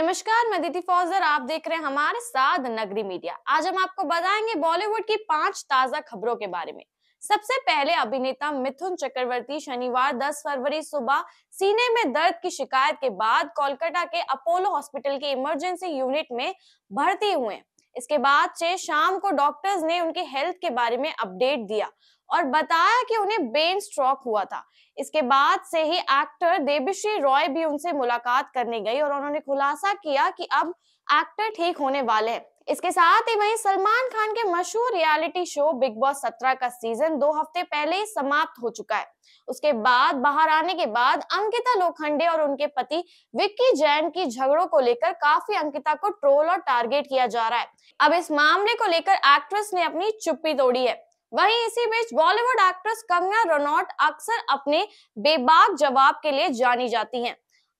नमस्कार मैं दीदी फौजर आप देख रहे हैं हमारे साथ नगरी मीडिया आज हम आपको बताएंगे बॉलीवुड की पांच ताजा खबरों के बारे में सबसे पहले अभिनेता मिथुन चक्रवर्ती शनिवार 10 फरवरी सुबह सीने में दर्द की शिकायत के बाद कोलकाता के अपोलो हॉस्पिटल के इमरजेंसी यूनिट में भर्ती हुए इसके बाद से शाम को डॉक्टर्स ने उनके हेल्थ के बारे में अपडेट दिया और बताया कि उन्हें बेन स्ट्रोक हुआ था इसके बाद से ही एक्टर देवश्री रॉय भी उनसे मुलाकात करने गई और उन्होंने खुलासा किया कि अब एक्टर ठीक होने वाले हैं इसके साथ ही वहीं सलमान खान के मशहूर रियलिटी शो बिग बॉस 17 का सीजन दो हफ्ते पहले ही समाप्त हो चुका है उसके बाद बाहर आने के बाद अंकिता लोखंडे और उनके पति विक्की जैन की झगड़ों को लेकर काफी अंकिता को ट्रोल और टारगेट किया जा रहा है अब इस मामले को लेकर एक्ट्रेस ने अपनी चुप्पी तोड़ी है वहीं इसी बीच बॉलीवुड एक्ट्रेस कंगना रनौत अक्सर अपने बेबाक जवाब के लिए जानी जाती हैं।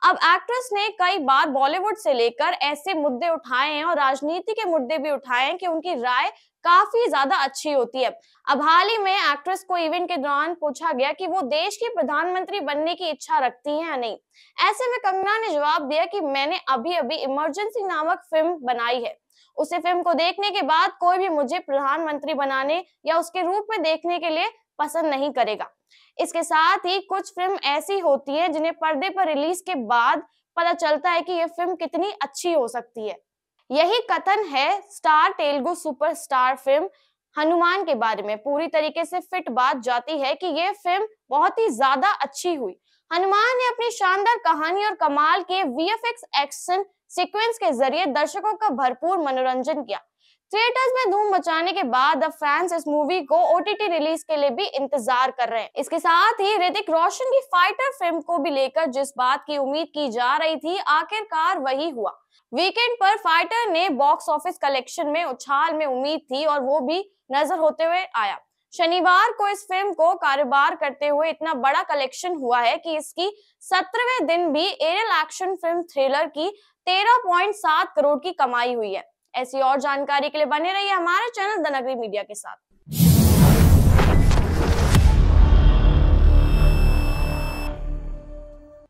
अब एक्ट्रेस ने कई बार बॉलीवुड से लेकर ऐसे मुद्दे उठाए हैं और राजनीति के मुद्दे भी उठाए हैं कि उनकी राय काफी ज्यादा अच्छी होती है अब हाल ही में एक्ट्रेस को इवेंट के दौरान पूछा गया कि वो देश की प्रधानमंत्री बनने की इच्छा रखती हैं या नहीं ऐसे में कंगना ने जवाब दिया कि मैंने अभी अभी इमरजेंसी नामक फिल्म बनाई है उसी फिल्म को देखने के बाद कोई भी मुझे प्रधानमंत्री बनाने या उसके रूप में देखने के लिए पसंद नहीं करेगा इसके साथ ही कुछ फिल्म ऐसी होती है जिन्हें पर्दे पर रिलीज के बाद पता चलता है कि यह फिल्म कितनी अच्छी हो सकती है यही कथन है star Telugu superstar film Hanuman के बारे में पूरी तरीके से फिट बात जाती है कि यह फिल्म बहुत ही ज्यादा अच्छी हुई हनुमान ने अपनी शानदार कहानी और कमाल के वीएफएक्स एक्शन सीक्वेंस के जरिए दर्शकों का भरपूर मनोरंजन किया थिएटर्स में धूम मचाने के बाद अब फैंस इस मूवी को ओटीटी रिलीज के लिए भी इंतजार कर रहे हैं इसके साथ ही ऋतिक रोशन की फाइटर फिल्म को भी लेकर जिस बात की उम्मीद की जा रही थी आखिरकार वही हुआ वीकेंड पर फाइटर ने बॉक्स ऑफिस कलेक्शन में उछाल में उम्मीद थी और वो भी नजर होते हुए आया शनिवार को इस फिल्म को कारोबार करते हुए इतना बड़ा कलेक्शन हुआ है कि इसकी सत्रहवें दिन भी एरियल एक्शन फिल्म थ्रिलर की 13.7 करोड़ की कमाई हुई है ऐसी और जानकारी के लिए बने रहिए हमारे चैनल द नगरी मीडिया के साथ